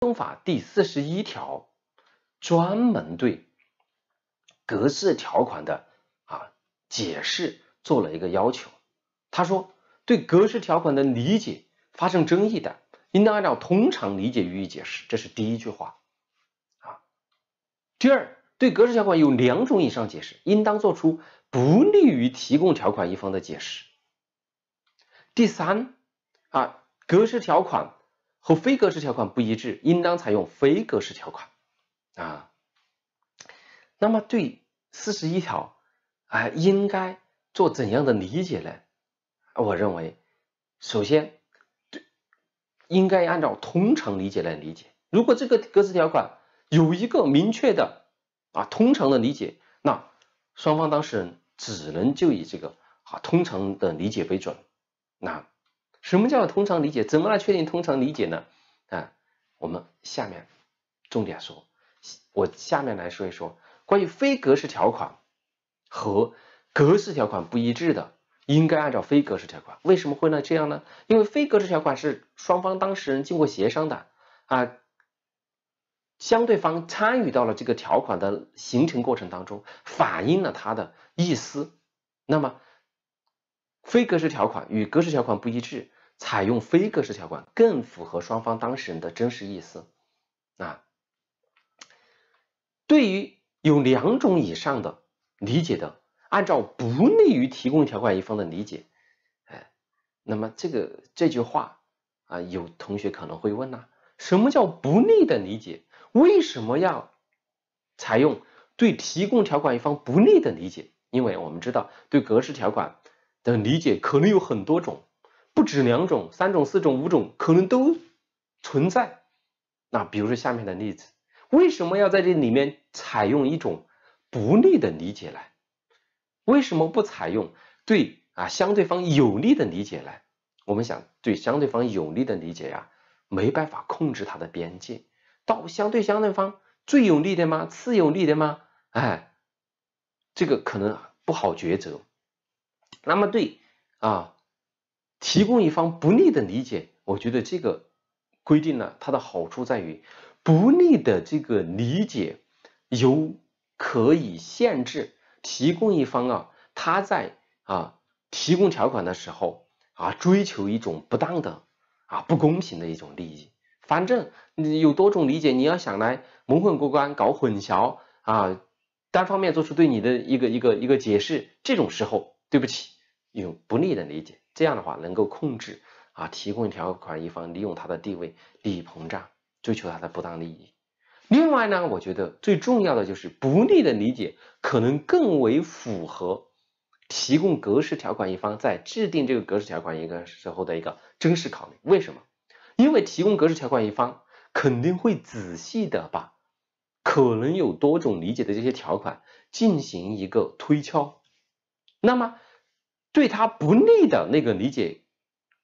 《合法》第四十一条专门对格式条款的啊解释做了一个要求。他说，对格式条款的理解发生争议的，应当按照通常理解予以解释，这是第一句话啊。第二，对格式条款有两种以上解释，应当做出不利于提供条款一方的解释。第三啊，格式条款。和非格式条款不一致，应当采用非格式条款啊。那么对四十一条，啊，应该做怎样的理解呢？我认为，首先，对应该按照通常理解来理解。如果这个格式条款有一个明确的啊通常的理解，那双方当事人只能就以这个啊通常的理解为准。那。什么叫通常理解？怎么来确定通常理解呢？啊，我们下面重点说，我下面来说一说关于非格式条款和格式条款不一致的，应该按照非格式条款。为什么会呢？这样呢？因为非格式条款是双方当事人经过协商的啊，相对方参与到了这个条款的形成过程当中，反映了他的意思。那么，非格式条款与格式条款不一致。采用非格式条款更符合双方当事人的真实意思啊。对于有两种以上的理解的，按照不利于提供条款一方的理解，哎，那么这个这句话啊，有同学可能会问呐，什么叫不利的理解？为什么要采用对提供条款一方不利的理解？因为我们知道对格式条款的理解可能有很多种。不止两种，三种、四种、五种可能都存在。那比如说下面的例子，为什么要在这里面采用一种不利的理解来？为什么不采用对啊相对方有利的理解来？我们想对相对方有利的理解呀，没办法控制它的边界，到相对相对方最有利的吗？次有利的吗？哎，这个可能不好抉择。那么对啊。提供一方不利的理解，我觉得这个规定呢，它的好处在于不利的这个理解有可以限制提供一方啊，他在啊提供条款的时候啊追求一种不当的啊不公平的一种利益。反正你有多种理解，你要想来蒙混过关、搞混淆啊，单方面做出对你的一个一个一个解释，这种时候对不起，有不利的理解。这样的话，能够控制啊，提供条款一方利用他的地位利益膨胀，追求他的不当利益。另外呢，我觉得最重要的就是不利的理解，可能更为符合提供格式条款一方在制定这个格式条款一个时候的一个真实考虑。为什么？因为提供格式条款一方肯定会仔细的把可能有多种理解的这些条款进行一个推敲。那么。对他不利的那个理解，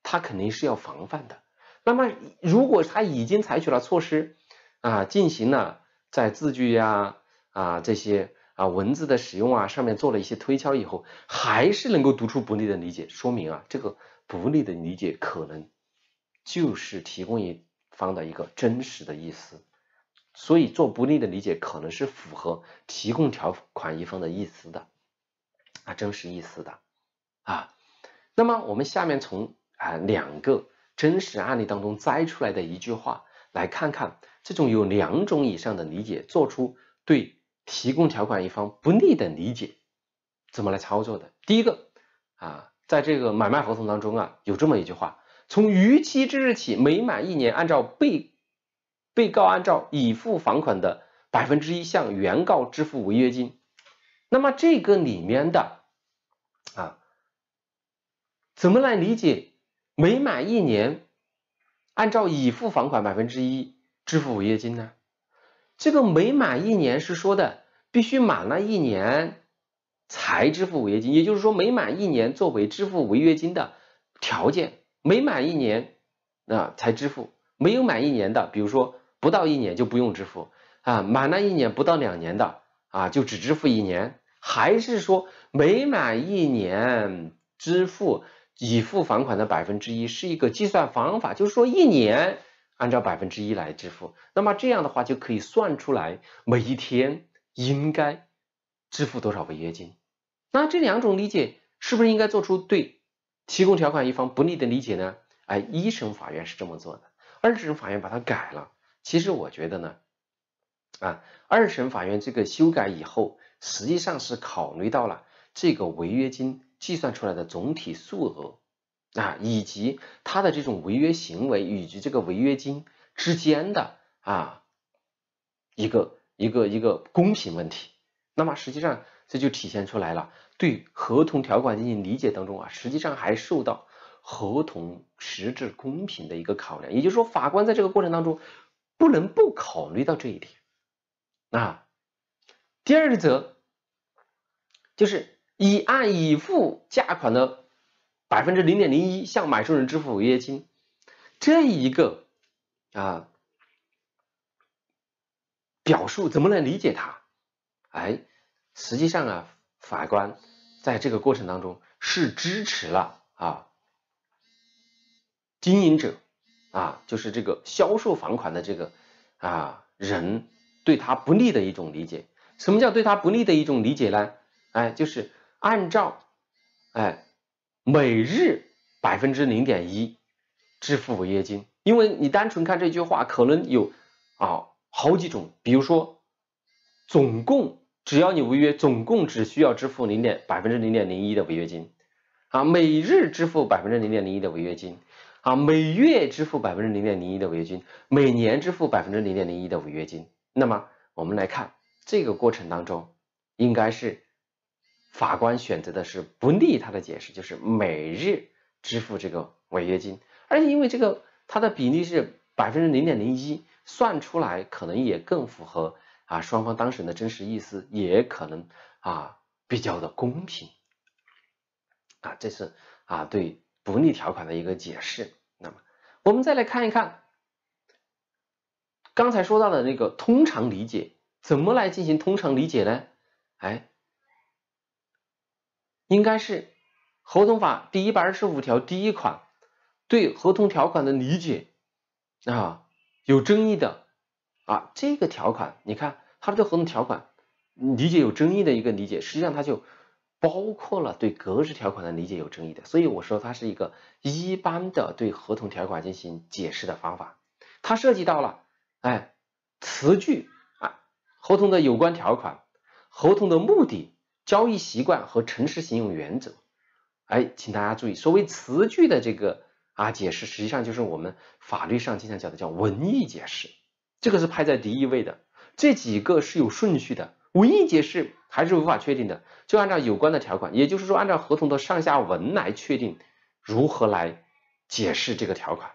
他肯定是要防范的。那么，如果他已经采取了措施啊，进行了在字句呀、啊这些啊文字的使用啊上面做了一些推敲以后，还是能够读出不利的理解，说明啊这个不利的理解可能就是提供一方的一个真实的意思，所以做不利的理解可能是符合提供条款一方的意思的啊真实意思的。啊，那么我们下面从啊两个真实案例当中摘出来的一句话，来看看这种有两种以上的理解，做出对提供条款一方不利的理解，怎么来操作的？第一个啊，在这个买卖合同当中啊，有这么一句话：从逾期之日起，每满一年，按照被被告按照已付房款的百分之一向原告支付违约金。那么这个里面的啊。怎么来理解每满一年按照已付房款百分之一支付违约金呢？这个每满一年是说的必须满了一年才支付违约金，也就是说每满一年作为支付违约金的条件，每满一年啊才支付，没有满一年的，比如说不到一年就不用支付啊，满了一年不到两年的啊就只支付一年，还是说每满一年支付？已付房款的百分之一是一个计算方法，就是说一年按照百分之一来支付，那么这样的话就可以算出来每一天应该支付多少违约金。那这两种理解是不是应该做出对提供条款一方不利的理解呢？哎，一审法院是这么做的，二审法院把它改了。其实我觉得呢，啊，二审法院这个修改以后，实际上是考虑到了这个违约金。计算出来的总体数额啊，以及他的这种违约行为以及这个违约金之间的啊一个一个一个公平问题，那么实际上这就体现出来了对合同条款进行理解当中啊，实际上还受到合同实质公平的一个考量，也就说法官在这个过程当中不能不考虑到这一点啊。第二则就是。已按已付价款的百分之零点零一向买受人支付违约金，这一个啊表述怎么来理解它？哎，实际上啊，法官在这个过程当中是支持了啊经营者啊，就是这个销售房款的这个啊人对他不利的一种理解。什么叫对他不利的一种理解呢？哎，就是。按照，哎，每日百分之零点一支付违约金，因为你单纯看这句话，可能有啊好几种，比如说总共只要你违约，总共只需要支付零点百分之零点零一的违约金啊，每日支付百分之零点零一的违约金啊，每月支付百分之零点零一的违约金，每年支付百分之零点零一的违约金。那么我们来看这个过程当中应该是。法官选择的是不利他的解释，就是每日支付这个违约金，而且因为这个它的比例是百分之零点零一，算出来可能也更符合啊双方当事人的真实意思，也可能啊比较的公平，啊这是啊对不利条款的一个解释。那么我们再来看一看刚才说到的那个通常理解，怎么来进行通常理解呢？哎。应该是合同法第一百二十五条第一款对合同条款的理解啊有争议的啊这个条款你看它对合同条款理解有争议的一个理解，实际上它就包括了对格式条款的理解有争议的，所以我说它是一个一般的对合同条款进行解释的方法，它涉及到了哎词句啊合同的有关条款合同的目的。交易习惯和诚实信用原则，哎，请大家注意，所谓词句的这个啊解释，实际上就是我们法律上经常讲的叫文义解释，这个是排在第一位的。这几个是有顺序的，文义解释还是无法确定的，就按照有关的条款，也就是说按照合同的上下文来确定如何来解释这个条款。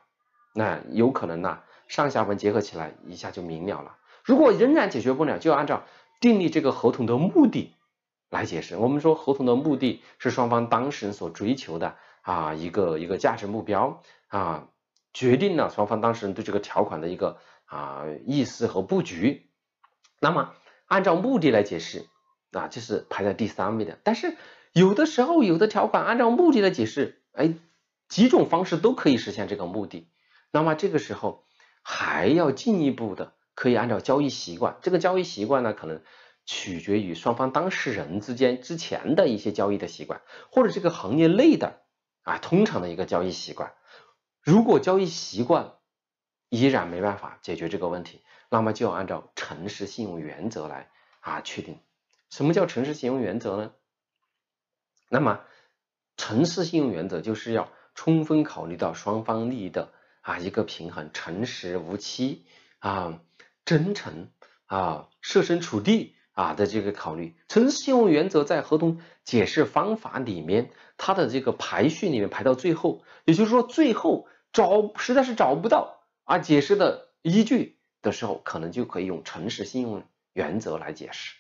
那有可能呢，上下文结合起来一下就明了了。如果仍然解决不了，就按照订立这个合同的目的。来解释，我们说合同的目的，是双方当事人所追求的啊一个一个价值目标啊，决定了双方当事人对这个条款的一个啊意思和布局。那么按照目的来解释啊，就是排在第三位的。但是有的时候有的条款按照目的来解释，哎，几种方式都可以实现这个目的。那么这个时候还要进一步的可以按照交易习惯，这个交易习惯呢可能。取决于双方当事人之间之前的一些交易的习惯，或者这个行业内的啊通常的一个交易习惯。如果交易习惯依然没办法解决这个问题，那么就要按照诚实信用原则来啊确定。什么叫诚实信用原则呢？那么诚实信用原则就是要充分考虑到双方利益的啊一个平衡，诚实无欺啊，真诚啊，设身处地。啊的这个考虑，诚实信用原则在合同解释方法里面，它的这个排序里面排到最后，也就是说最后找实在是找不到啊解释的依据的时候，可能就可以用诚实信用原则来解释。